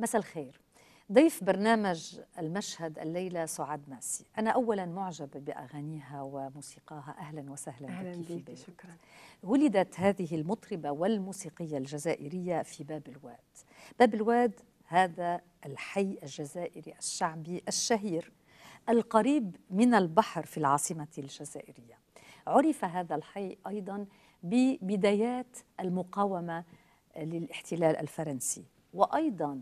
مساء الخير ضيف برنامج المشهد الليلة سعاد ماسي أنا أولا معجبة بأغانيها وموسيقاها أهلا وسهلا أهلا بك في شكرا ولدت هذه المطربة والموسيقية الجزائرية في باب الواد باب الواد هذا الحي الجزائري الشعبي الشهير القريب من البحر في العاصمة الجزائرية عرف هذا الحي أيضا ببدايات المقاومة للاحتلال الفرنسي وأيضا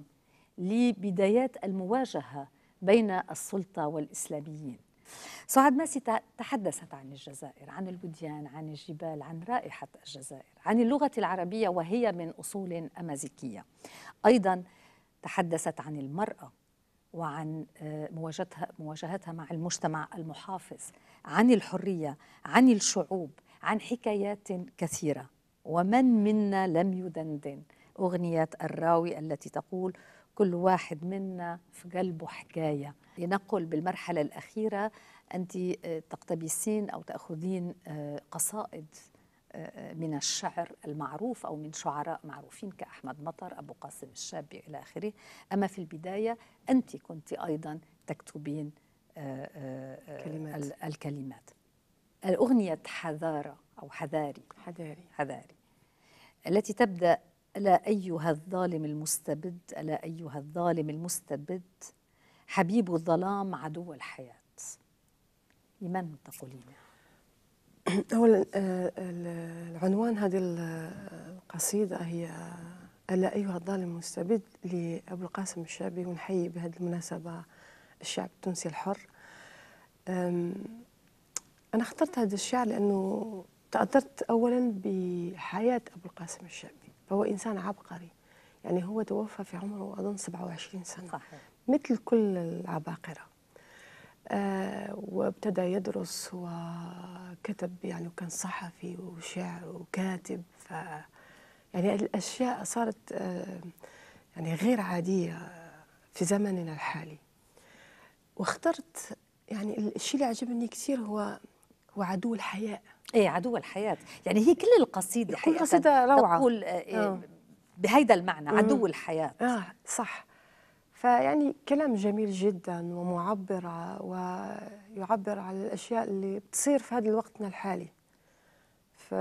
لبدايات المواجهة بين السلطة والإسلاميين سعد ماسي تحدثت عن الجزائر عن الوديان عن الجبال عن رائحة الجزائر عن اللغة العربية وهي من أصول أمازيكية أيضا تحدثت عن المرأة وعن آه، مواجهتها, مواجهتها مع المجتمع المحافظ عن الحرية عن الشعوب عن حكايات كثيرة ومن منا لم يدندن أغنية الراوي التي تقول كل واحد منا في قلبه حكاية لنقل بالمرحلة الأخيرة أنت آه، تقتبسين أو تأخذين آه، قصائد آه، من الشعر المعروف أو من شعراء معروفين كأحمد مطر أبو قاسم الشابي إلى آخره أما في البداية أنت كنت أيضا تكتبين كلمات. الكلمات الأغنية حذارة أو حذاري حذاري حذاري التي تبدأ ألا أيها الظالم المستبد ألا أيها الظالم المستبد حبيب الظلام عدو الحياة لمن تقولين؟ أولا آه، العنوان هذه القصيدة هي ألا أيها الظالم المستبد لأبو القاسم الشعبي ونحيي بهذه المناسبة الشعب التونسي الحر أنا اخترت هذا الشعر لأنه تأثرت أولا بحياة أبو القاسم الشعبي فهو إنسان عبقري يعني هو توفى في عمره أظن 27 سنة صحيح. مثل كل العباقرة آه وابتدى يدرس وكتب يعني وكان صحفي وشاعر وكاتب ف يعني الأشياء صارت آه يعني غير عادية في زمننا الحالي واخترت يعني الشيء اللي عجبني كثير هو هو عدو الحياء ايه عدو الحياه يعني هي كل القصيده كل قصيده روعه تقول آه، آه، آه. بهيدا المعنى عدو الحياه اه صح فيعني كلام جميل جدا ومعبر ويعبر على الاشياء اللي بتصير في هذا الوقتنا الحالي ف...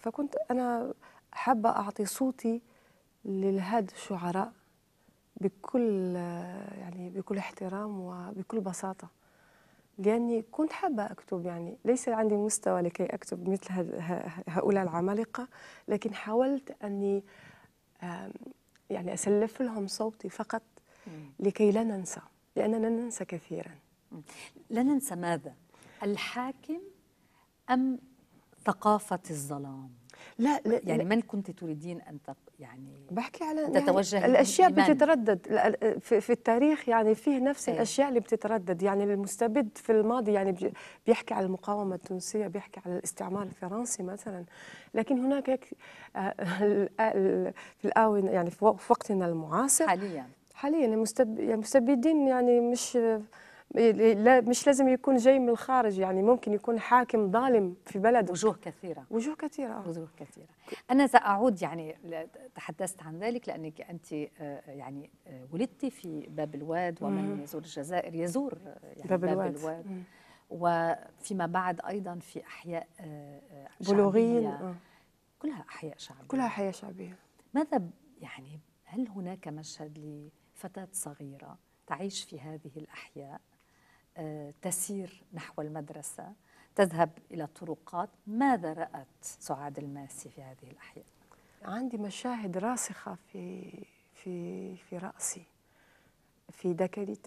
فكنت انا حابه اعطي صوتي لهاد الشعراء بكل يعني بكل احترام وبكل بساطه لأني كنت حابة أكتب يعني ليس عندي مستوى لكي أكتب مثل هؤلاء العمالقة لكن حاولت أني يعني أسلف لهم صوتي فقط لكي لا ننسى لأننا ننسى كثيرا لا ننسى ماذا؟ الحاكم أم ثقافة الظلام؟ لا, لا يعني من كنت تريدين ان تق... يعني بحكي على تتوجه يعني الاشياء الإيمان. بتتردد في التاريخ يعني فيه نفس أيه. الاشياء اللي بتتردد يعني المستبد في الماضي يعني بيحكي على المقاومه التونسيه بيحكي على الاستعمار الفرنسي مثلا لكن هناك آه، آه، في الاونه يعني في وقتنا المعاصر حاليا حاليا المستبدين يعني, يعني مش لا مش لازم يكون جاي من الخارج يعني ممكن يكون حاكم ظالم في بلده وجوه كثيرة وجوه كثيرة آه. وجوه كثيرة أنا سأعود يعني تحدثت عن ذلك لأنك أنت آه، يعني آه، ولدت في باب الواد ومن يزور الجزائر يزور يعني باب الواد, باب الواد. وفيما بعد أيضا في أحياء بلوغين كلها أحياء شعبية كلها أحياء شعبية ماذا يعني هل هناك مشهد لفتاة صغيرة تعيش في هذه الأحياء تسير نحو المدرسة تذهب إلى الطرقات ماذا رأت سعاد الماسي في هذه الأحياء؟ عندي مشاهد راسخة في في في رأسي في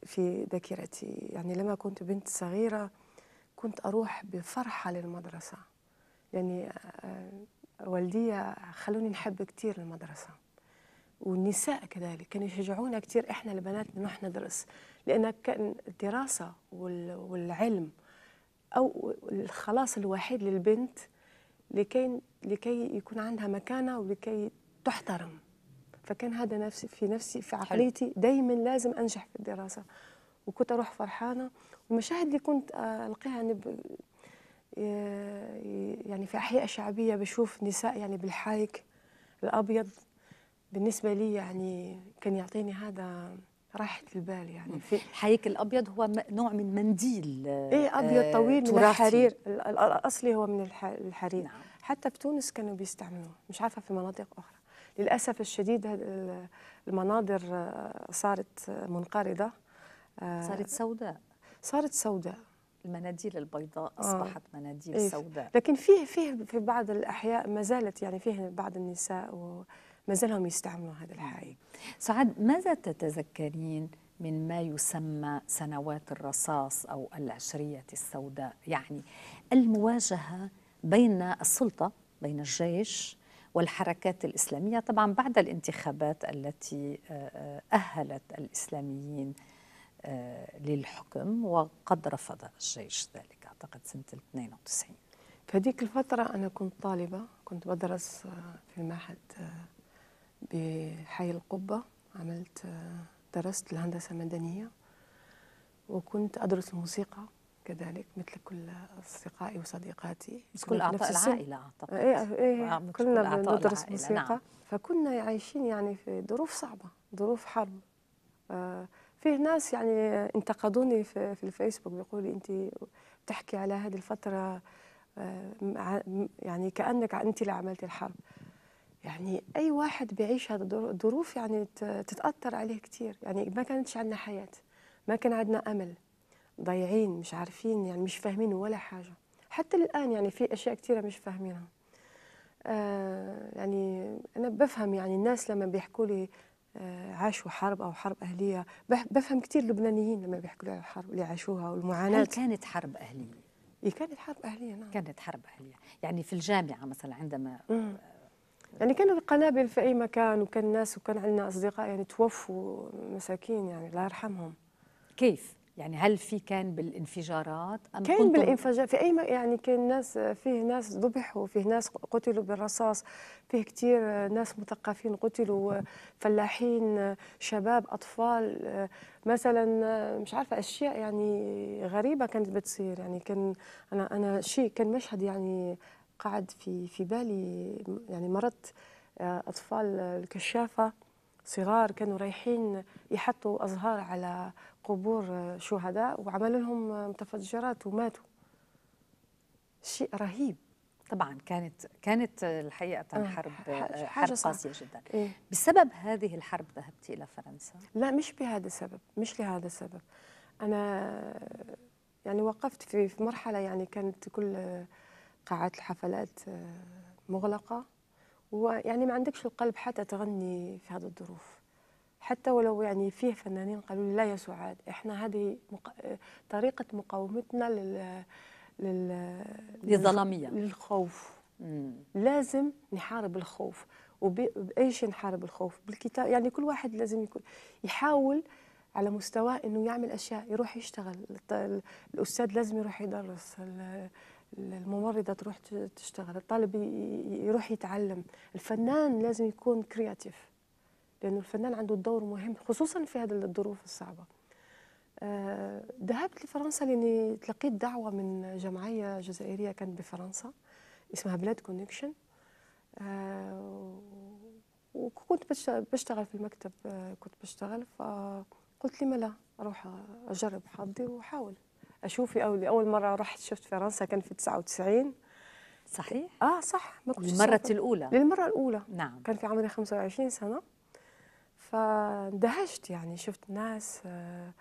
في ذاكرتي يعني لما كنت بنت صغيرة كنت أروح بفرحة للمدرسة يعني آه، والدي خلوني نحب كثير المدرسة والنساء كذلك كانوا يشجعونا كثير إحنا البنات نروح ندرس لأن كان الدراسة والعلم أو الخلاص الوحيد للبنت لكي لكي يكون عندها مكانة ولكي تحترم فكان هذا نفسي في نفسي في عقليتي دايما لازم أنجح في الدراسة وكنت أروح فرحانة والمشاهد اللي كنت ألقيها يعني يعني في أحياء شعبية بشوف نساء يعني بالحايك الأبيض بالنسبة لي يعني كان يعطيني هذا راحت البال يعني في حيك الابيض هو نوع من منديل آه، ايه ابيض طويل من الحرير الاصلي هو من الحرير نعم. حتى في تونس كانوا بيستعملوه مش عارفه في مناطق اخرى للاسف الشديد المناظر آه، صارت منقرضه آه، صارت سوداء صارت سوداء المناديل البيضاء اصبحت آه. مناديل إيه. سوداء لكن فيه فيه في بعض الاحياء ما زالت يعني فيه بعض النساء و ما زالهم يستعملوا هذا الحي سعد ماذا تتذكرين من ما يسمى سنوات الرصاص أو العشرية السوداء يعني المواجهة بين السلطة بين الجيش والحركات الإسلامية طبعا بعد الانتخابات التي آه، آه، أهلت الإسلاميين آه، للحكم وقد رفض الجيش ذلك أعتقد سنة 92 في هذيك الفترة أنا كنت طالبة كنت بدرس في المعهد بحي القبة عملت درست الهندسة المدنية وكنت أدرس الموسيقى كذلك مثل كل أصدقائي وصديقاتي بس كل أعضاء العائلة أعتقد إيه إيه كلنا ندرس موسيقى نعم. فكنا عايشين يعني في ظروف صعبة ظروف حرب آه، فيه ناس يعني انتقدوني في, الفيسبوك بيقولوا أنت بتحكي على هذه الفترة آه، يعني كأنك أنت اللي عملتي الحرب يعني اي واحد بيعيش هذا الظروف يعني تتاثر عليه كثير يعني ما كانتش عندنا حياه ما كان عندنا امل ضايعين مش عارفين يعني مش فاهمين ولا حاجه حتى الان يعني في اشياء كثيره مش فاهمينها آه يعني انا بفهم يعني الناس لما بيحكوا لي آه عاشوا حرب او حرب اهليه بفهم كثير لبنانيين لما بيحكوا لي عن الحرب اللي عاشوها والمعاناه هل كانت حرب اهليه؟ إيه، كانت حرب اهليه نعم كانت حرب اهليه يعني في الجامعه مثلا عندما مم. يعني كانوا القنابل في اي مكان وكان الناس وكان عندنا اصدقاء يعني توفوا مساكين يعني الله يرحمهم كيف يعني هل في كان بالانفجارات ام كان بالانفجار في اي م... يعني كان ناس فيه ناس ذبحوا فيه ناس قتلوا بالرصاص فيه كثير ناس مثقفين قتلوا فلاحين شباب اطفال مثلا مش عارفه اشياء يعني غريبه كانت بتصير يعني كان انا انا شيء كان مشهد يعني قعد في في بالي يعني مرات آه، اطفال الكشافه صغار كانوا رايحين يحطوا ازهار على قبور شهداء وعملوا لهم متفجرات وماتوا شيء رهيب طبعا كانت كانت الحقيقه آه، حرب آه، حرب قاسيه جدا إيه؟ بسبب هذه الحرب ذهبت الى فرنسا لا مش بهذا السبب مش لهذا السبب انا يعني وقفت في مرحله يعني كانت كل قاعات الحفلات آه، مغلقة ويعني ما عندكش القلب حتى تغني في هذه الظروف حتى ولو يعني فيه فنانين قالوا لي لا يا سعاد احنا هذه مق... آه، طريقة مقاومتنا لل... لل... للظلامية للخوف مم. لازم نحارب الخوف وبأي شيء نحارب الخوف بالكتاب يعني كل واحد لازم يكون يحاول على مستواه انه يعمل اشياء يروح يشتغل الاستاذ لازم يروح يدرس الممرضه تروح تشتغل الطالب يروح يتعلم الفنان لازم يكون كرياتيف لانه الفنان عنده دور مهم خصوصا في هذه الظروف الصعبه آه، ذهبت لفرنسا لاني تلقيت دعوه من جمعيه جزائريه كانت بفرنسا اسمها بلاد آه، كونكشن وكنت بشتغل في المكتب آه، كنت بشتغل فقلت لي ما لا اروح اجرب حظي واحاول اشوفي اول مره رحت شفت فرنسا كان في 99 صحيح اه صح ما كنت المره صحيح. الاولى للمره الاولى نعم كان في عمري 25 سنه فاندهشت يعني شفت ناس آه،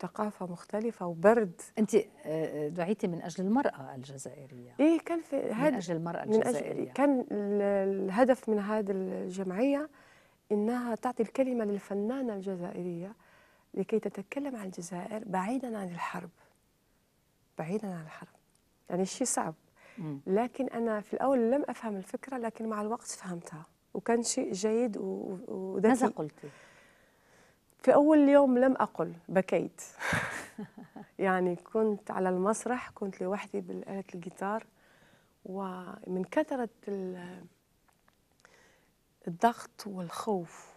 ثقافة مختلفة وبرد أنت آه، آه، دعيتي من أجل المرأة الجزائرية إيه كان في هاد من أجل المرأة الجزائرية أجل كان الهدف من هذه الجمعية إنها تعطي الكلمة للفنانة الجزائرية لكي تتكلم عن الجزائر بعيدا عن الحرب بعيدا عن الحرب يعني شيء صعب لكن أنا في الأول لم أفهم الفكرة لكن مع الوقت فهمتها وكان شيء جيد وذكي ماذا قلتي؟ في أول يوم لم أقل بكيت يعني كنت على المسرح كنت لوحدي بالآلة الجيتار ومن كثرة الضغط والخوف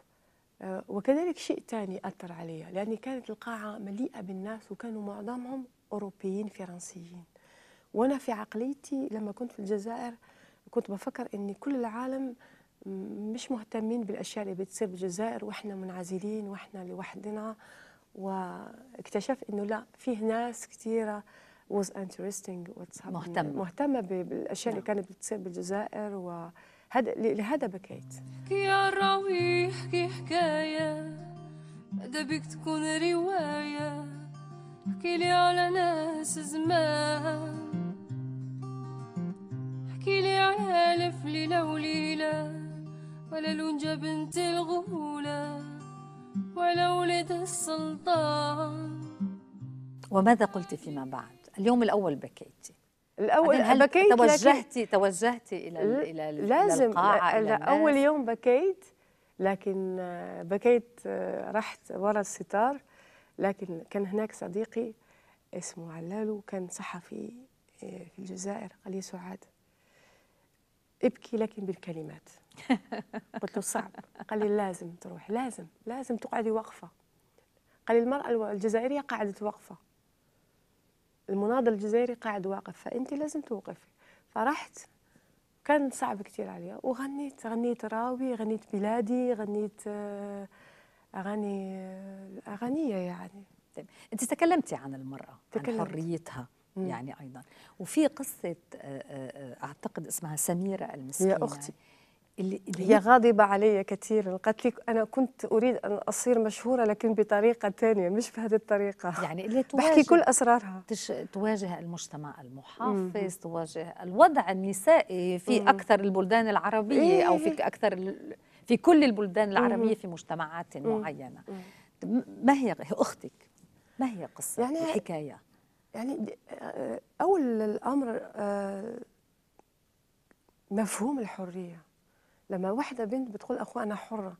آه، وكذلك شيء ثاني أثر علي لأن كانت القاعة مليئة بالناس وكانوا معظمهم أوروبيين فرنسيين وأنا في عقليتي لما كنت في الجزائر كنت بفكر أن كل العالم مش مهتمين بالأشياء اللي بتصير بالجزائر وإحنا منعزلين وإحنا لوحدنا واكتشفت أنه لا فيه ناس كثيرة was interesting what's مهتمة مهتمة بالأشياء اللي نعم. كانت بتصير بالجزائر وهذا لهذا بكيت يا راوي احكي حكاية ده بك تكون رواية احكيلي على ناس زمان احكيلي على ألف ليلة وليلة وعلى لونجة بنت الغولة وعلى ولد السلطان وماذا قلت فيما بعد؟ اليوم الأول بكيتي الاول هل بكيت توجهتي لكن توجهتي الى ال الى القاعة لازم إلى القاعه إلى اول يوم بكيت لكن بكيت رحت ورا الستار لكن كان هناك صديقي اسمه علالو كان صحفي آه، في الجزائر قال لي سعاد ابكي لكن بالكلمات قلت له صعب قال لي لازم تروح لازم لازم تقعدي وقفة قال لي المرأة الجزائرية قاعدة وقفة المناضل الجزائري قاعد واقف فأنت لازم توقفي فرحت كان صعب كثير عليا وغنيت غنيت راوي غنيت بلادي غنيت آه اغاني اغانيه يعني طيب. انت تكلمتي عن المراه تكلمت. عن حريتها مم. يعني ايضا وفي قصه آه، آه، اعتقد اسمها سميره المسكينه يا اختي اللي هي غاضبة علي كثيرا قالت لي أنا كنت أريد أن أصير مشهورة لكن بطريقة ثانية مش بهذه الطريقة يعني اللي تواجه بحكي كل أسرارها تش... تواجه المجتمع المحافظ مم. تواجه الوضع النسائي في مم. أكثر البلدان العربية إيه. أو في إيه. أكثر في كل البلدان العربية في مجتمعات معينة ما هي أختك ما هي قصة يعني الحكاية يعني آه، أول الأمر آه، مفهوم الحرية لما واحدة بنت بتقول أخوها أنا حرة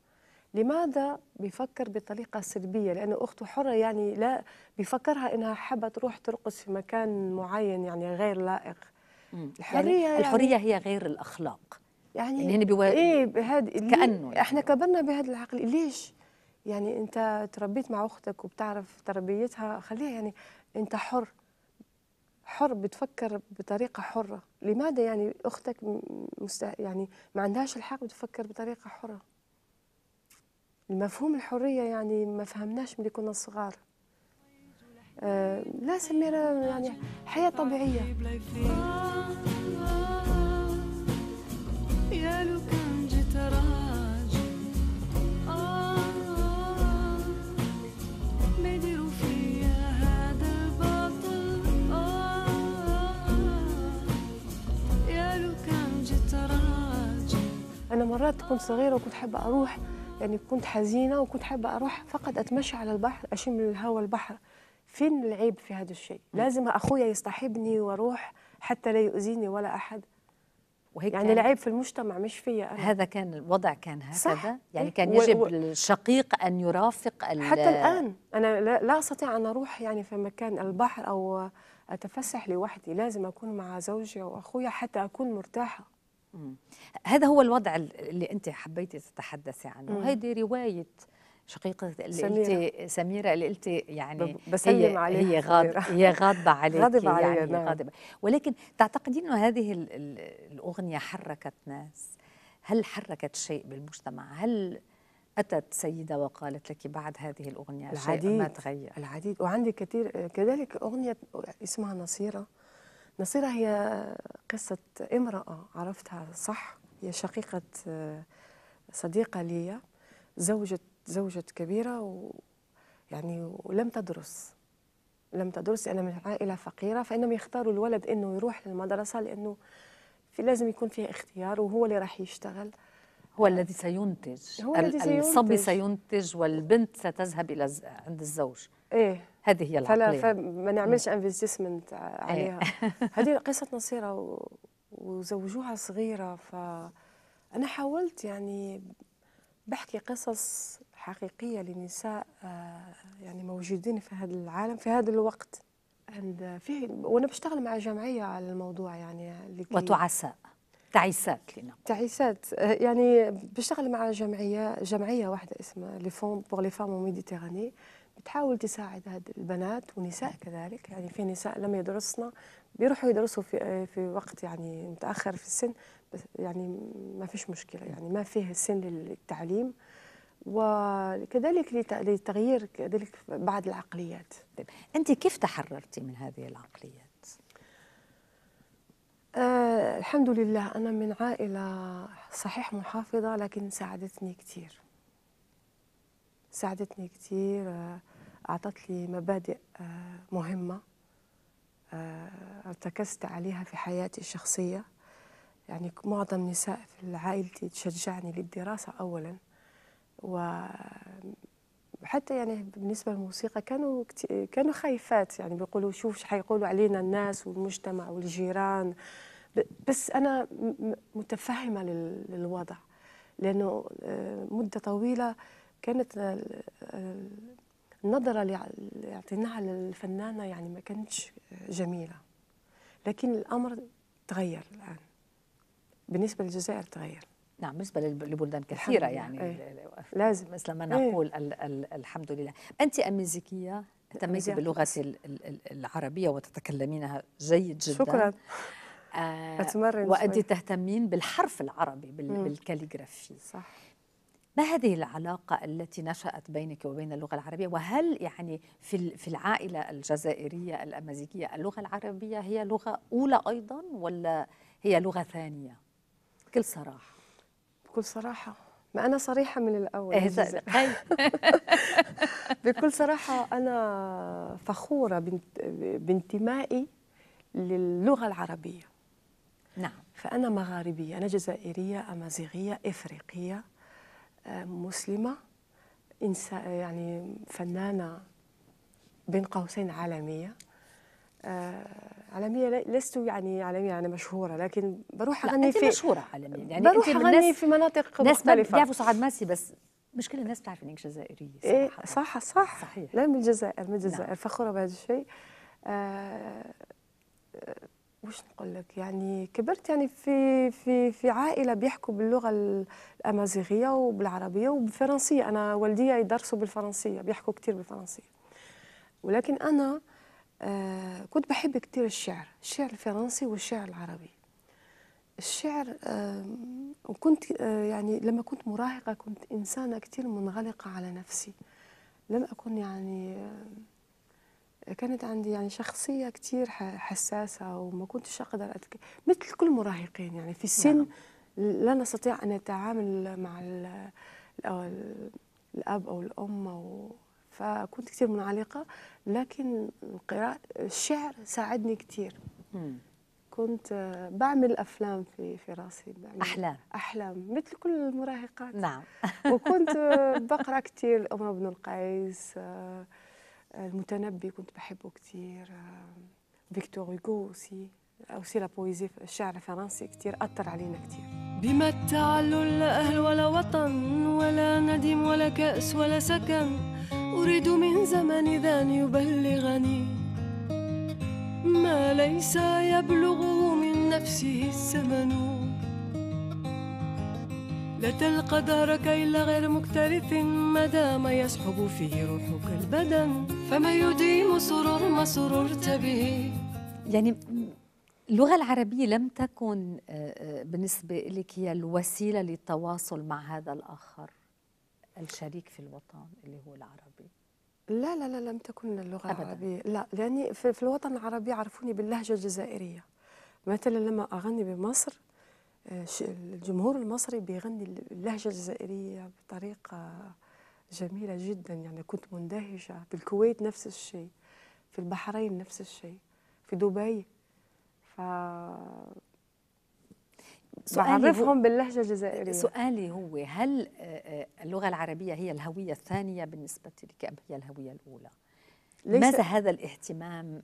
لماذا بيفكر بطريقة سلبية لأن أخته حرة يعني لا بيفكرها إنها حابة تروح ترقص في مكان معين يعني غير لائق يعني الحرية يعني الحرية يعني هي غير الأخلاق يعني اللي هن بيواجه ايه بهذا كانه يعني. احنا كبرنا بهذا العقل ليش؟ يعني انت تربيت مع اختك وبتعرف تربيتها خليها يعني انت حر حر بتفكر بطريقه حره لماذا يعني اختك مست... يعني ما عندهاش الحق بتفكر بطريقه حره المفهوم الحريه يعني ما فهمناش من كنا صغار آه لا سميرة يعني حياة طبيعية طيب انا مرات كنت صغيره وكنت حابه اروح يعني كنت حزينه وكنت حابه اروح فقط اتمشى على البحر اشم الهواء البحر فين العيب في هذا الشيء لازم اخويا يصطحبني واروح حتى لا يؤذيني ولا احد وهيك يعني العيب في المجتمع مش فيا أنا. هذا كان الوضع كان هكذا صح. يعني إيه. كان يجب و... الشقيق ان يرافق حتى الان انا لا استطيع ان اروح يعني في مكان البحر او اتفسح لوحدي لازم اكون مع زوجي واخويا حتى اكون مرتاحه هذا هو الوضع اللي انت حبيتي تتحدثي عنه وهيدي روايه شقيقة اللي سميرة. قلتي سميرة اللي قلتي يعني بس هي عليها هي غاضبة هي غاضبة عليك غاضبة علي يعني نعم. غاضبة ولكن تعتقدين انه هذه الأغنية حركت ناس هل حركت شيء بالمجتمع هل أتت سيدة وقالت لك بعد هذه الأغنية العديد شيء ما تغير العديد وعندي كثير كذلك أغنية اسمها نصيرة نصيرة هي قصة امرأة عرفتها صح هي شقيقة آه، صديقة لي زوجة زوجة كبيرة و يعني ولم تدرس لم تدرس أنا من عائلة فقيرة فإنهم يختاروا الولد إنه يروح للمدرسة لأنه في لازم يكون فيها اختيار وهو اللي راح يشتغل هو آه، الذي سينتج هو الذي سينتج الصبي سينتج والبنت ستذهب إلى عند الزوج إيه هذه هي العقليه فما نعملش انفستمنت عليها إيه. هذه قصه نصيره وزوجوها صغيره فانا حاولت يعني بحكي قصص حقيقيه لنساء آه، يعني موجودين في هذا العالم في هذا الوقت عند في وانا بشتغل مع جمعيه على الموضوع يعني وتعساء تعيسات لنقول تعيسات آه، يعني بشتغل مع جمعيه جمعيه واحده اسمها لي فون بور لي فام ميديتيراني بتحاول تساعد هاد البنات ونساء كذلك يعني في نساء لم يدرسنا بيروحوا يدرسوا في في وقت يعني متاخر في السن بس يعني ما فيش مشكله يعني ما فيه سن للتعليم وكذلك لتغيير كذلك بعض العقليات طيب انت كيف تحررتي من هذه العقليات آه الحمد لله انا من عائله صحيح محافظه لكن ساعدتني كثير ساعدتني كثير آه، أعطت لي مبادئ آه، مهمة آه، ارتكزت عليها في حياتي الشخصية يعني معظم نساء في عائلتي تشجعني للدراسة أولا وحتى يعني بالنسبة للموسيقى كانوا كانوا خايفات يعني بيقولوا شوف حيقولوا علينا الناس والمجتمع والجيران بس أنا متفهمة للوضع لأنه مدة طويلة كانت النظره اللي اعطيناها للفنانه يعني ما كانتش جميله لكن الامر تغير الان بالنسبه للجزائر تغير نعم بالنسبه لبلدان كثيره يعني ايه. لازم مثل ما نقول ايه. الحمد لله انت امازيغيه تميزي باللغه العربيه وتتكلمينها جيد جدا شكرا آه وانت تهتمين بالحرف العربي بالكاليغرافي صح ما هذه العلاقة التي نشأت بينك وبين اللغة العربية وهل يعني في في العائلة الجزائرية الأمازيغية اللغة العربية هي لغة أولى أيضا ولا هي لغة ثانية؟ بكل صراحة بكل صراحة ما أنا صريحة من الأول إيه، طيب. بكل صراحة أنا فخورة بانتمائي للغة العربية نعم فأنا مغاربية أنا جزائرية أمازيغية إفريقية مسلمه يعني فنانه بين قوسين عالميه آه، عالميه لست يعني عالميه انا مشهوره لكن بروح اغني في مشهوره عالميا يعني بروح اغني في مناطق ناس مختلفه ناس سعاد ماسي بس مش كل الناس بتعرف انك جزائريه صح إيه صح صح صحيح لا من الجزائر من الجزائر نعم. فخوره بهذا الشيء آه وش نقول لك يعني كبرت يعني في في في عائله بيحكوا باللغه الامازيغيه وبالعربيه وبالفرنسيه انا والدي يدرسوا بالفرنسيه بيحكوا كثير بالفرنسيه ولكن انا آه كنت بحب كثير الشعر الشعر الفرنسي والشعر العربي الشعر آه وكنت آه يعني لما كنت مراهقه كنت انسانه كثير منغلقه على نفسي لم اكن يعني آه كانت عندي يعني شخصية كتير حساسة وما كنتش أقدر أتك... مثل كل مراهقين يعني في السن نعم. لا نستطيع أن نتعامل مع الـ الأب أو الأم أو فكنت كثير منعلقة لكن قراءة الشعر ساعدني كثير كنت بعمل أفلام في في راسي بعمل أحلام أحلام مثل كل المراهقات نعم وكنت بقرأ كثير أمر بن القيس آه، المتنبي كنت بحبه كثير آه، فيكتور هوغو سي aussi آه، لابويزي الشعر الفرنسي كثير أثر علينا كثير بما التعلل لا أهل ولا وطن ولا ندم ولا كأس ولا سكن أريد من زمن ذا أن يبلغني ما ليس يبلغه من نفسه الزمن تلقى دهرك إلا غير مكترث ما دام يسحب فيه روحك البدن فما يديم سرور ما سررت به يعني اللغة العربية لم تكن آه، آه، بالنسبة لك هي الوسيلة للتواصل مع هذا الآخر الشريك في الوطن اللي هو العربي لا لا لا لم تكن اللغة أبداً. العربية لا لأني في الوطن العربي عرفوني باللهجة الجزائرية مثلا لما أغني بمصر آه، الجمهور المصري بيغني اللهجة الجزائرية بطريقة جميلة جدا يعني كنت مندهشة في الكويت نفس الشيء في البحرين نفس الشيء في دبي ف بعرفهم باللهجة الجزائرية سؤالي هو هل آه، آه، اللغة العربية هي الهوية الثانية بالنسبة لك أم هي الهوية الأولى؟ ماذا هذا الاهتمام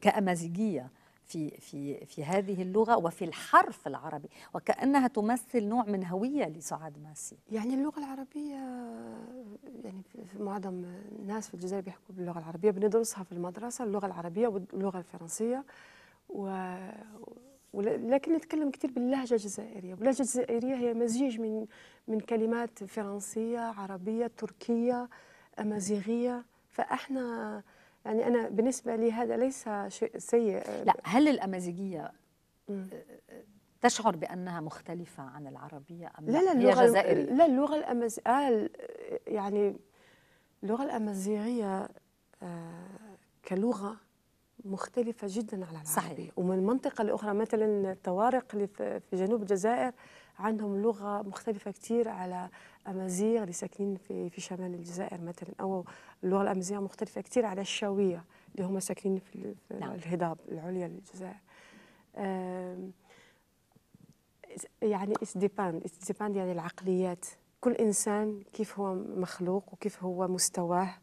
كأمازيغية في في في هذه اللغه وفي الحرف العربي وكانها تمثل نوع من هويه لسعاد ماسي يعني اللغه العربيه يعني معظم الناس في الجزائر بيحكوا باللغه العربيه بندرسها في المدرسه اللغه العربيه واللغه الفرنسيه و ولكن نتكلم كثير باللهجه الجزائريه، واللهجه الجزائريه هي مزيج من من كلمات فرنسيه، عربيه، تركيه، امازيغيه، فاحنا يعني انا بالنسبه لي هذا ليس شيء سيء لا هل الامازيغيه تشعر بانها مختلفه عن العربيه ام لا لا هي اللغه لا اللغه الامازيغيه آه يعني اللغه الامازيغيه آه كلغه مختلفة جدا على العربية صحيح. ومن منطقة لأخرى مثلا الطوارق اللي في جنوب الجزائر عندهم لغه مختلفه كتير على امازيغ اللي ساكنين في في شمال الجزائر مثلا او اللغه الامازيغ مختلفه كتير على الشاويه اللي هم ساكنين في نعم. الهضاب العليا للجزائر يعني ديباند ديباند يعني العقليات كل انسان كيف هو مخلوق وكيف هو مستواه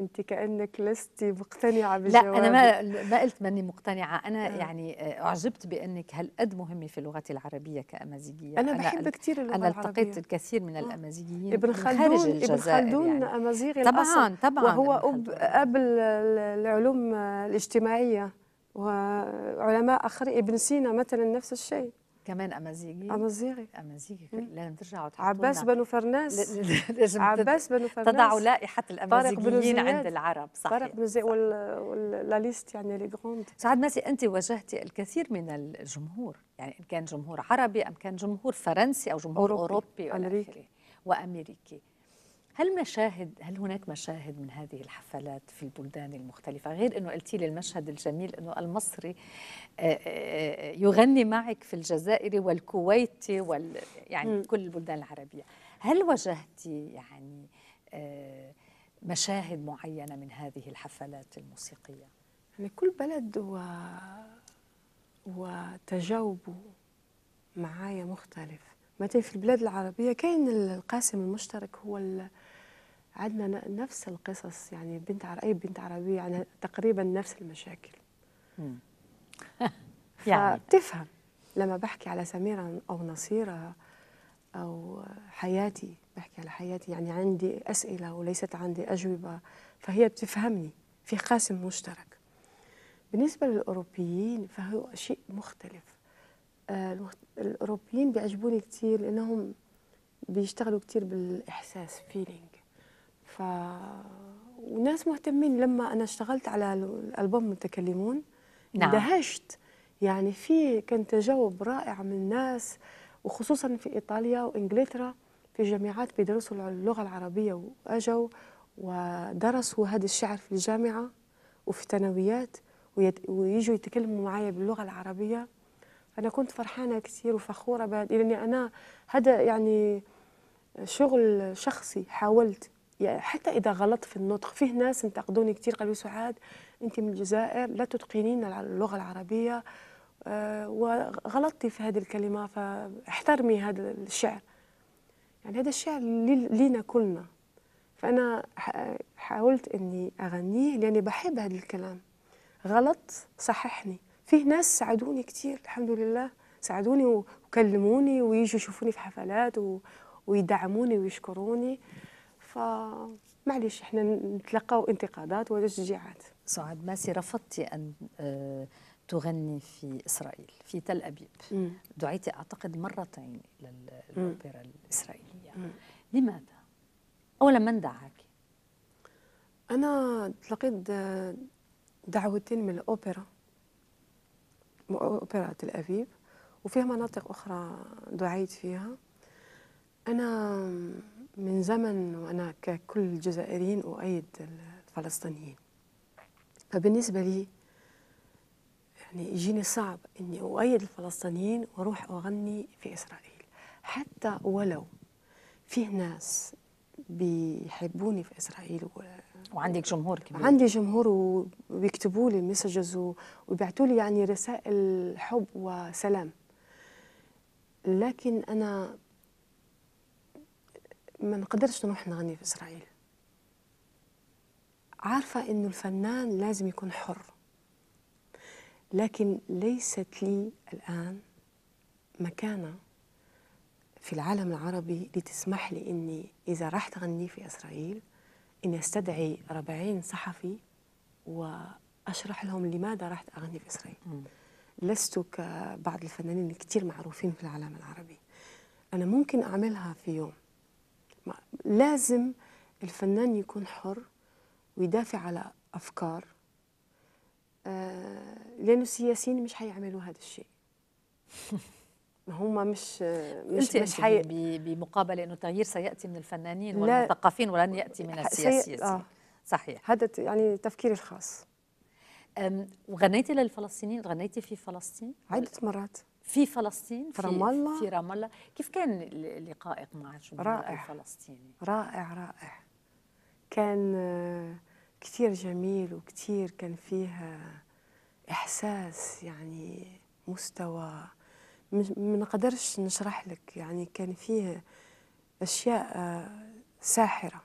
انت كانك لست مقتنعه بالجواب لا انا ما ما قلت ماني مقتنعه انا آه. يعني آه، اعجبت بانك هالقد مهمه في اللغه العربيه كامازيغيه انا, بحب كثير اللغه أنا العربيه انا التقيت الكثير من آه. الامازيغيين ابن خلدون ابن خلدون يعني. امازيغي طبعا الأصل طبعا وهو اب اب العلوم الاجتماعيه وعلماء اخرين ابن سينا مثلا نفس الشيء كمان امازيغي امازيغي امازيغي لازم ترجعوا تحطوا عباس بنو فرناس لازم عباس بنو فرناس تضعوا لائحه الامازيغيين عند العرب صح طارق بن زياد ولا ليست يعني لي غروند سعاد ماسي انت واجهتي الكثير من الجمهور يعني ان كان جمهور عربي ام كان جمهور فرنسي او جمهور اوروبي, أوروبي امريكي وامريكي هل مشاهد هل هناك مشاهد من هذه الحفلات في البلدان المختلفة غير أنه قلتي لي المشهد الجميل أنه المصري آه، آه، آه، يغني معك في الجزائري والكويتي وال يعني كل البلدان العربية هل واجهتي يعني مشاهد معينة من هذه الحفلات الموسيقية؟ يعني كل بلد و... وتجاوبه معايا مختلف مثلا في البلاد العربية كاين القاسم المشترك هو عندنا نفس القصص يعني بنت اي بنت عربيه يعني تقريبا نفس المشاكل يعني بتفهم لما بحكي على سميره او نصيره او حياتي بحكي على حياتي يعني عندي اسئله وليست عندي اجوبه فهي بتفهمني في قاسم مشترك بالنسبه للاوروبيين فهو شيء مختلف آه الاوروبيين بيعجبوني كثير لانهم بيشتغلوا كثير بالاحساس فيلينج ف وناس مهتمين لما انا اشتغلت على الالبوم متكلمون نعم. دهشت يعني في كان تجاوب رائع من الناس وخصوصا في ايطاليا وانجلترا في جامعات بيدرسوا اللغه العربيه واجوا ودرسوا هذا الشعر في الجامعه وفي ثانويات ويجوا يتكلموا معايا باللغه العربيه انا كنت فرحانه كثير وفخوره بهذا لاني انا هذا يعني شغل شخصي حاولت يعني حتى إذا غلطت في النطق فيه ناس انتقدوني كثير قالوا سعاد أنت من الجزائر لا تتقنين اللغة العربية آه، وغلطتي في هذه الكلمة فاحترمي هذا الشعر يعني هذا الشعر لينا كلنا فأنا حاولت أني أغنيه لأني بحب هذا الكلام غلط صححني فيه ناس ساعدوني كثير الحمد لله ساعدوني وكلموني ويجوا يشوفوني في حفلات و... ويدعموني ويشكروني فمعليش احنا نتلقاو انتقادات وتشجيعات سعاد ماسي رفضتي ان آه، تغني في اسرائيل في تل ابيب دعيتي اعتقد مرتين للاوبرا الاسرائيليه مم. لماذا؟ اولا من دعاك؟ انا تلقيت آه، دعوتين من الاوبرا اوبرا تل ابيب وفيها مناطق اخرى دعيت فيها انا من زمن وأنا ككل جزائريين أؤيد الفلسطينيين فبالنسبة لي يعني يجيني صعب أني أؤيد الفلسطينيين وأروح أغني في إسرائيل حتى ولو فيه ناس بيحبوني في إسرائيل و... وعندك جمهور كبير عندي جمهور وبيكتبوا لي مسجز وبيبعثوا لي يعني رسائل حب وسلام لكن أنا ما نقدرش نروح نغني في اسرائيل عارفه انه الفنان لازم يكون حر لكن ليست لي الان مكانه في العالم العربي لتسمح لي اني اذا رحت اغني في اسرائيل اني استدعي 40 صحفي واشرح لهم لماذا رحت اغني في اسرائيل م. لست كبعض الفنانين الكثير معروفين في العالم العربي أنا ممكن أعملها في يوم لازم الفنان يكون حر ويدافع على أفكار آه، لأنه السياسيين مش حيعملوا هذا الشيء هم مش آه، مش مش حي... بمقابله انه التغيير سياتي من الفنانين والمثقفين ولن ياتي من السياسيين سي... آه. صحيح هذا يعني تفكيري الخاص وغنيتي للفلسطينيين غنيتي في فلسطين عدة مرات في فلسطين في رام الله في رام الله كيف كان لقائك مع الجمهور الفلسطيني رائع رائع كان كثير جميل وكثير كان فيها احساس يعني مستوى ما نقدرش نشرح لك يعني كان فيه اشياء ساحره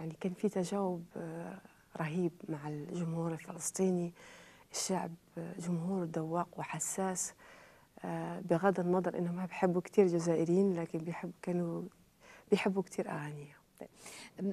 يعني كان في تجاوب رهيب مع الجمهور الفلسطيني الشعب آه، جمهور ذواق وحساس آه، بغض النظر انهم بيحبوا كثير جزائريين لكن بيحبوا كانوا بيحبوا كثير اغاني طيب،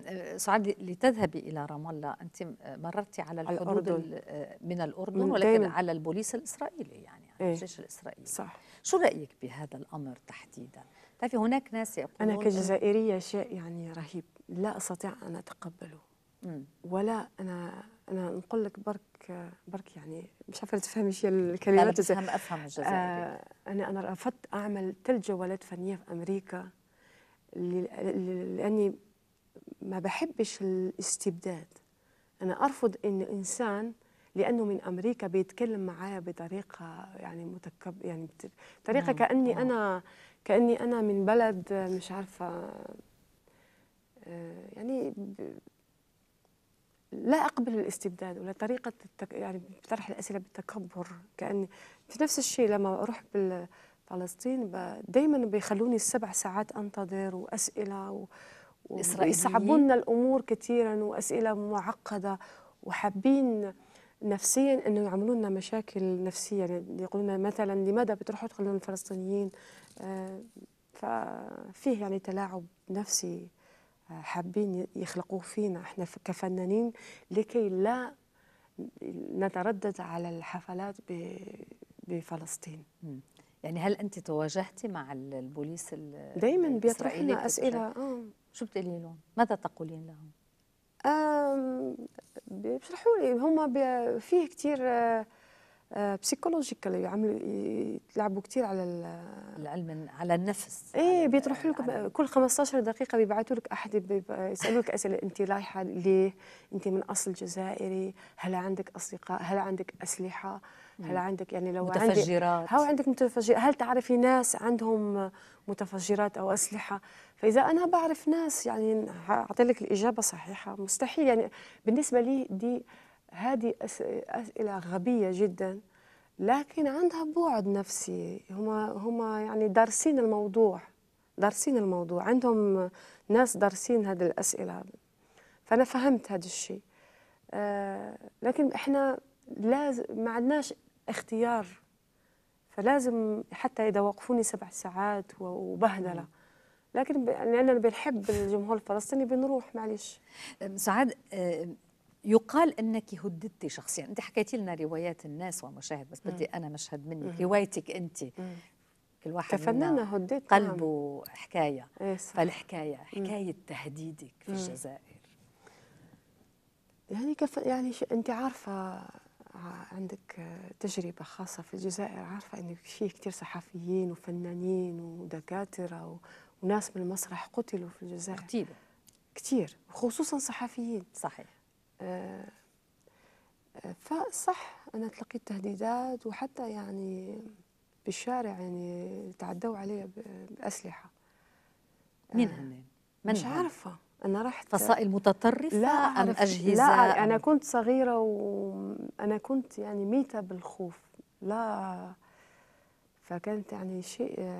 آه، سعاد لتذهبي الى رام الله انت مررتي على الحدود الأردن. من الاردن من ولكن على البوليس الاسرائيلي يعني على إيه؟ الجيش الاسرائيلي صح شو رايك بهذا الامر تحديدا؟ تعرفي هناك ناس يقولون انا كجزائريه شيء يعني رهيب لا استطيع ان اتقبله إمم. ولا انا انا نقول لك برك برك برك يعني مش عارفه تفهمي شيء الكلمات لا بفهم افهم الجزائر آه، انا انا رفضت اعمل ثلاث جولات فنيه في امريكا لاني ما بحبش الاستبداد انا ارفض ان انسان لانه من امريكا بيتكلم معايا بطريقه يعني متكب يعني طريقه نعم، كاني نعم. انا كاني انا من بلد مش عارفه آه، يعني لا اقبل الاستبداد ولا طريقه التك... يعني طرح الاسئله بالتكبر كاني في نفس الشيء لما اروح بفلسطين ب... دايما بيخلوني السبع ساعات انتظر واسئله و... يصعبون الامور كثيرا واسئله معقده وحابين نفسيا انه يعملوا لنا مشاكل نفسيه يعني يقولون مثلا لماذا بتروحوا تخلون الفلسطينيين آه ففيه يعني تلاعب نفسي حابين يخلقوا فينا احنا كفنانين لكي لا نتردد على الحفلات بفلسطين يعني هل انت تواجهتي مع البوليس دائما بيطرح لنا اسئله آه. شو بتقولي لهم ماذا تقولين لهم بيشرحوا لي هم فيه كثير آه بسيكولوجيكال آه، يعملوا يتلعبوا كثير على العلم على النفس ايه بيطرحوا لكم كل 15 دقيقه بيبعثوا لك احد يسالوك اسئله انت رايحه ليه؟ انت من اصل جزائري؟ هل عندك اصدقاء؟ هل عندك اسلحه؟ هل عندك يعني لو متفجرات عندك هل عندك متفجرات؟ هل تعرفي ناس عندهم متفجرات او اسلحه؟ فاذا انا بعرف ناس يعني اعطي لك الاجابه صحيحه مستحيل يعني بالنسبه لي دي هذه أسئلة غبية جدا لكن عندها بعد نفسي هما هما يعني دارسين الموضوع دارسين الموضوع عندهم ناس دارسين هذه الأسئلة فأنا فهمت هذا الشيء آه، لكن إحنا لازم ما عندناش اختيار فلازم حتى إذا وقفوني سبع ساعات وبهدلة لكن لأننا بنحب الجمهور الفلسطيني بنروح معلش سعاد آه، يقال انك هددتي شخصيا انت حكيتي لنا روايات الناس ومشاهد بس بدي انا مشهد منك روايتك انت كل واحد كفنانة هديت قلبه نعم. حكاية إيه فالحكاية حكاية تهديدك في الجزائر يعني كف يعني ش... أنت عارفة عندك تجربة خاصة في الجزائر عارفة أن في كثير صحفيين وفنانين ودكاترة و... وناس من المسرح قتلوا في الجزائر كثير كثير وخصوصا صحفيين صحيح آه، آه، فصح أنا تلقيت تهديدات وحتى يعني بالشارع يعني تعدوا علي بأسلحة آه، مين هم؟ من مش عارفة أنا رحت فصائل متطرفة لا أم أجهزة؟ لا أنا كنت صغيرة وأنا كنت يعني ميتة بالخوف لا فكانت يعني شيء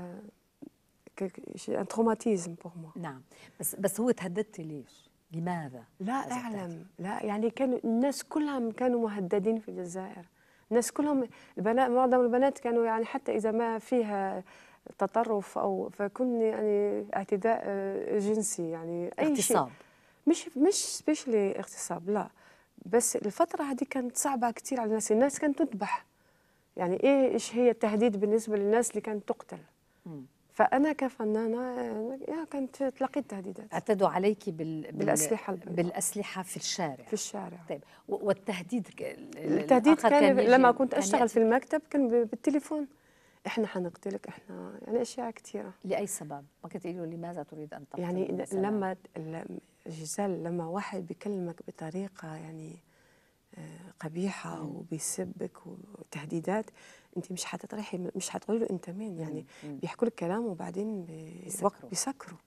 شيء تروماتيزم بور نعم بس بس هو تهددتي ليش؟ لماذا؟ لا أعلم لا يعني كانوا الناس كلهم كانوا مهددين في الجزائر الناس كلهم البنات معظم البنات كانوا يعني حتى إذا ما فيها تطرف أو فكن يعني اعتداء آه، جنسي يعني أي اغتصاب مش مش سبيشلي اغتصاب لا بس الفترة هذه كانت صعبة كثير على الناس الناس كانت تذبح يعني إيه إيش هي التهديد بالنسبة للناس اللي كانت تقتل م. فانا كفنانه كنت تلقيت تهديدات اعتدوا عليك بال... بال... بالاسلحه البيضاء بالاسلحه في الشارع في الشارع طيب والتهديد التهديد كان, كان لما يعني كنت اشتغل في المكتب كان بالتليفون احنا حنقتلك احنا يعني اشياء كثيره لاي سبب ما كنت له لماذا تريد ان تقتل يعني لما جيزال لما واحد بكلمك بطريقه يعني قبيحه وبيسبك وتهديدات انت مش حتطرحي مش حتقولي له انت مين يعني بيحكوا لك كلام وبعدين بيسكروا بيسكروا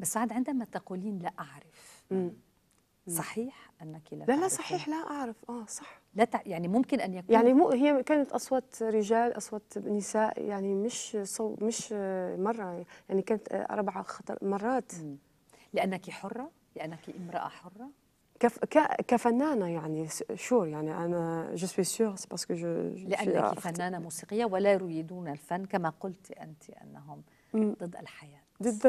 بس عاد عندما تقولين لا اعرف يعني صحيح انك لا لا لا صحيح لا اعرف اه صح لا تع... يعني ممكن ان يكون يعني مو هي كانت اصوات رجال اصوات نساء يعني مش صو... مش مره يعني كانت اربع خطر مرات مم. لانك حره لانك امراه حره كفنانه يعني شور يعني انا جو سوي سيغ سي باسكو جو لانك فنانه موسيقيه ولا يريدون الفن كما قلت انت انهم ضد الحياه ضد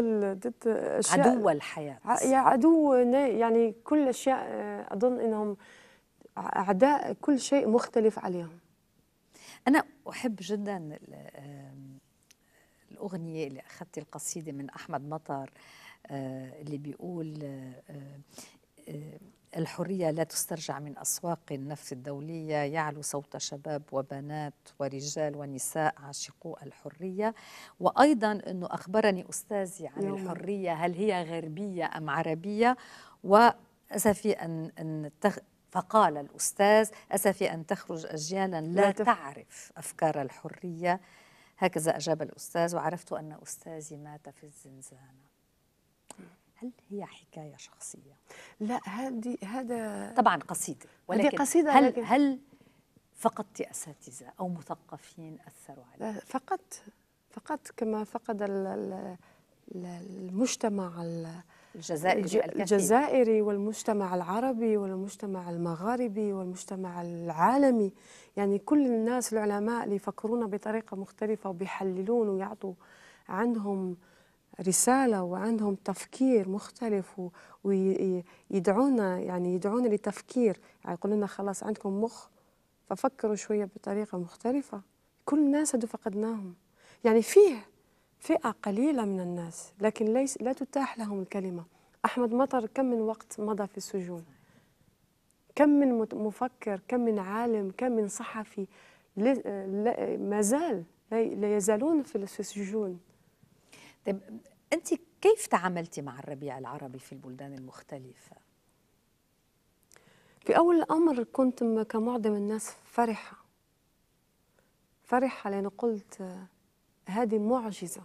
ضد اشياء عدو الحياه يا عدو يعني كل اشياء آه، اظن انهم اعداء كل شيء مختلف عليهم انا احب جدا الاغنيه اللي اخذت القصيده من احمد مطر آه، اللي بيقول آه، الحرية لا تسترجع من أسواق النفط الدولية يعلو صوت شباب وبنات ورجال ونساء عاشقو الحرية وأيضا أنه أخبرني أستاذي عن يوم. الحرية هل هي غربية أم عربية وأسفي أن, أن تغ... فقال الأستاذ أسفي أن تخرج أجيالا لا, لا تف... تعرف أفكار الحرية هكذا أجاب الأستاذ وعرفت أن أستاذي مات في الزنزانة هل هي حكايه شخصيه لا هذه هذا طبعا قصيده ولكن هذه قصيده هل لكن... هل فقدت اساتذه او مثقفين اثروا عليك فقدت فقدت كما فقد المجتمع الجزائري الجزائري والمجتمع العربي والمجتمع المغاربي والمجتمع العالمي يعني كل الناس العلماء اللي يفكرون بطريقه مختلفه وبيحللون ويعطوا عندهم رسالة وعندهم تفكير مختلف ويدعونا يعني يدعونا للتفكير يعني يقول لنا خلاص عندكم مخ ففكروا شوية بطريقة مختلفة كل الناس هذو فقدناهم يعني فيه فئة قليلة من الناس لكن ليس لا تتاح لهم الكلمة أحمد مطر كم من وقت مضى في السجون كم من مفكر كم من عالم كم من صحفي ما زال لا يزالون في السجون طيب أنت كيف تعاملتي مع الربيع العربي في البلدان المختلفة؟ في أول الأمر كنت كمعظم الناس فرحة فرحة لأن قلت هذه معجزة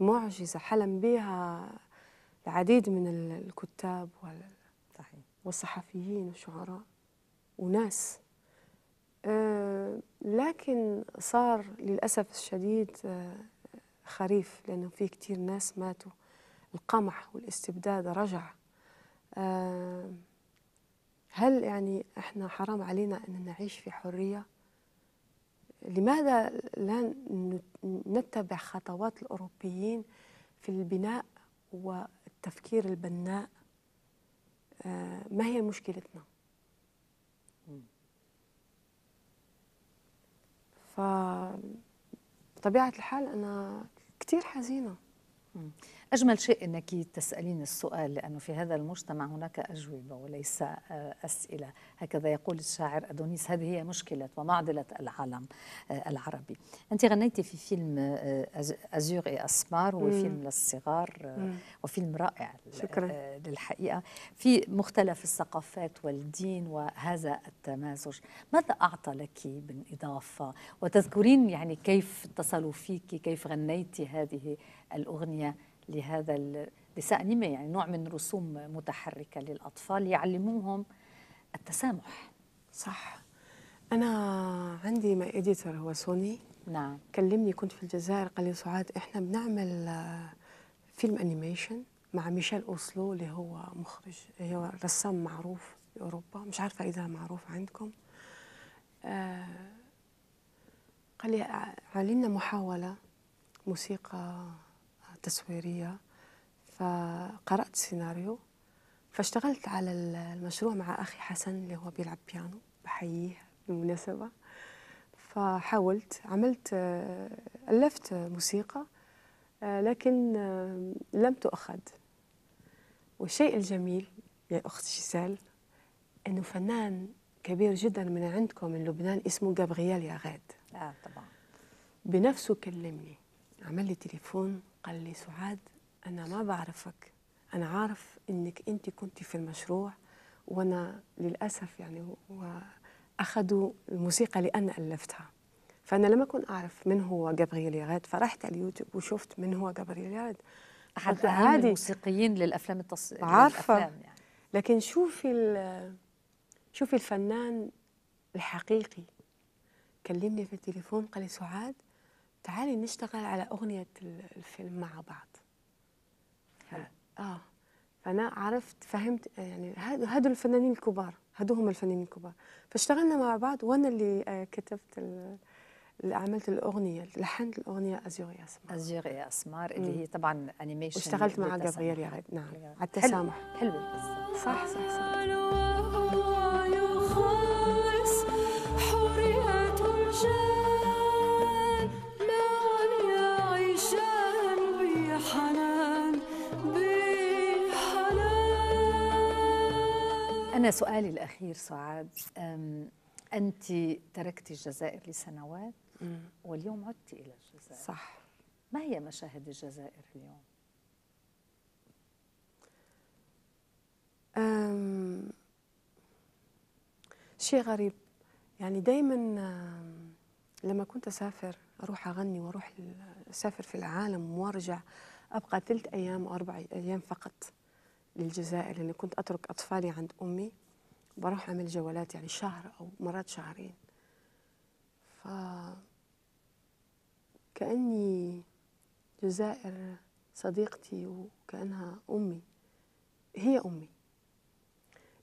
معجزة حلم بها العديد من الكتاب صحيح. والصحفيين والشعراء وناس آه، لكن صار للأسف الشديد آه، خريف لأنه في كتير ناس ماتوا القمع والاستبداد رجع هل يعني احنا حرام علينا أن نعيش في حرية؟ لماذا لا نتبع خطوات الأوروبيين في البناء والتفكير البناء ما هي مشكلتنا؟ ف بطبيعة الحال أنا كتير حزينه أجمل شيء أنك تسألين السؤال لأنه في هذا المجتمع هناك أجوبة وليس آه، أسئلة هكذا يقول الشاعر أدونيس هذه هي مشكلة ومعضلة العالم آه، العربي أنت غنيتي في فيلم آه، أزيغ أسمار وفيلم للصغار وفيلم رائع شكرا. للحقيقة في مختلف الثقافات والدين وهذا التمازج ماذا أعطى لك بالإضافة وتذكرين يعني كيف اتصلوا فيك كيف غنيتي هذه الأغنية لهذا لسأنمة يعني نوع من رسوم متحركة للأطفال يعلموهم التسامح صح أنا عندي ما إديتر هو سوني نعم كلمني كنت في الجزائر قال لي سعاد إحنا بنعمل آه، فيلم أنيميشن مع ميشيل أوسلو اللي هو مخرج هو رسام معروف في أوروبا مش عارفة إذا معروف عندكم آه قال لي علينا محاولة موسيقى التصويرية فقرأت سيناريو فاشتغلت على المشروع مع أخي حسن اللي هو بيلعب بيانو بحييه بالمناسبة فحاولت عملت ألفت موسيقى لكن لم تؤخذ والشيء الجميل يا أخت شيسال أنه فنان كبير جدا من عندكم من لبنان اسمه جابرييل ياغاد آه طبعا بنفسه كلمني عمل لي تليفون قال لي سعاد أنا ما بعرفك أنا عارف إنك أنت كنت في المشروع وأنا للأسف يعني وأخذوا الموسيقى اللي أنا ألفتها فأنا لم أكن أعرف من هو جابرييل يارد فرحت على اليوتيوب وشفت من هو جابرييل يارد أحد أهم الموسيقيين للأفلام التص... عارفة يعني. لكن شوفي شوفي الفنان الحقيقي كلمني في التليفون قال لي سعاد تعالي نشتغل على أغنية الفيلم مع بعض آه فأنا عرفت فهمت يعني هادو الفنانين الكبار هادو هم الفنانين الكبار فاشتغلنا مع بعض وأنا اللي آه، كتبت اللي عملت الاغنيه لحنت الاغنيه ازيغ يا اسمار ازيغ يا اسمار اللي هي طبعا انيميشن واشتغلت مع جابرييل نعم على التسامح حلوه حلو صح صح صح, صح. سؤالي الأخير سعاد أنت تركت الجزائر لسنوات واليوم عدت إلى الجزائر صح ما هي مشاهد الجزائر اليوم؟ أم شيء غريب يعني دايما لما كنت أسافر أروح أغني وأروح أسافر في العالم وأرجع أبقى ثلاث أيام أو أربع أيام فقط للجزائر لأني كنت أترك أطفالي عند أمي بروح أعمل جولات يعني شهر أو مرات شهرين ف كأني جزائر صديقتي وكأنها أمي هي أمي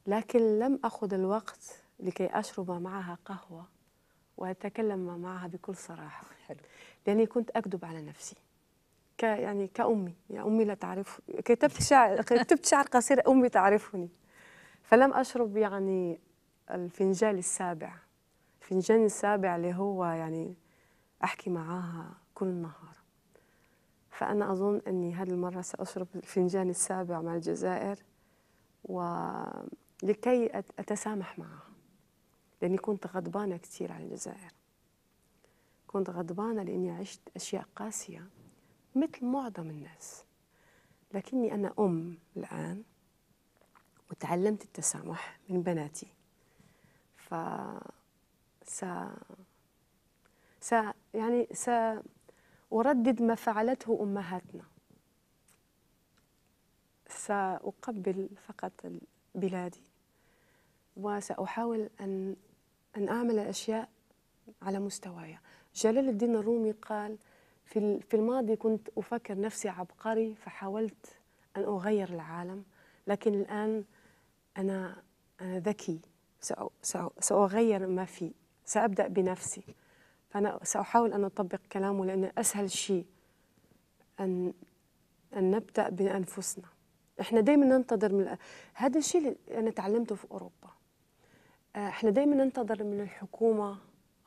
لكن لم أخذ الوقت لكي أشرب معها قهوة وأتكلم معها بكل صراحة حلو. لأني كنت أكذب على نفسي ك يعني كأمي يا يعني أمي لا تعرف كتبت شعر كتبت شعر قصير أمي تعرفني فلم أشرب يعني الفنجان السابع الفنجان السابع اللي هو يعني أحكي معاها كل نهار فأنا أظن أني هذه المرة سأشرب الفنجان السابع مع الجزائر ولكي أتسامح معها لأني كنت غضبانة كثير على الجزائر كنت غضبانة لأني عشت أشياء قاسية مثل معظم الناس لكني أنا أم الآن وتعلمت التسامح من بناتي ف س... س... يعني سأردد ما فعلته أمهاتنا سأقبل فقط بلادي وسأحاول أن أن أعمل الأشياء على مستواي جلال الدين الرومي قال في في الماضي كنت أفكر نفسي عبقري فحاولت أن أغير العالم لكن الآن أنا أنا ذكي سأغير ما في سأبدأ بنفسي فأنا سأحاول أن أطبق كلامه لأن أسهل شيء أن أن نبدأ بأنفسنا إحنا دايما ننتظر من هذا الشيء اللي أنا تعلمته في أوروبا آه، إحنا دايما ننتظر من الحكومة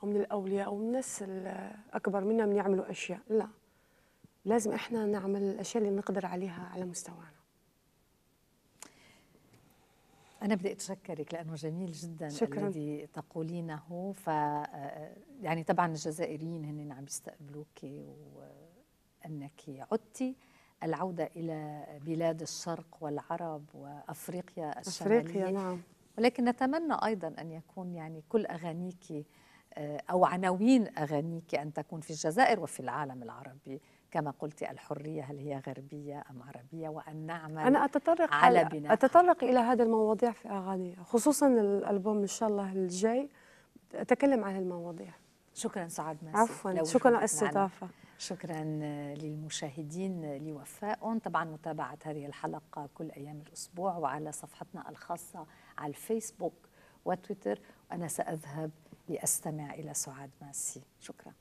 او من الاولياء او من الناس الاكبر منا من يعملوا اشياء لا لازم احنا نعمل الاشياء اللي نقدر عليها على مستوانا أنا بدي أتشكرك لأنه جميل جدا شكرا. الذي تقولينه ف يعني طبعا الجزائريين هن عم يستقبلوك وأنك عدتي العودة إلى بلاد الشرق والعرب وأفريقيا الشمالية أفريقيا نعم ولكن نتمنى أيضا أن يكون يعني كل أغانيك آه، أو عناوين أغانيك أن تكون في الجزائر وفي العالم العربي كما قلت الحرية هل هي غربية أم عربية وأن نعمل أنا أتطرق على بناء أتطرق إلى هذا المواضيع في أغاني خصوصا الألبوم إن شاء الله الجاي أتكلم عن المواضيع شكرا سعد ماسي عفوا شكرا على الاستضافة شكرا للمشاهدين لوفاء طبعا متابعة هذه الحلقة كل أيام الأسبوع وعلى صفحتنا الخاصة على الفيسبوك وتويتر وأنا سأذهب لأستمع إلى سعاد ماسي شكراً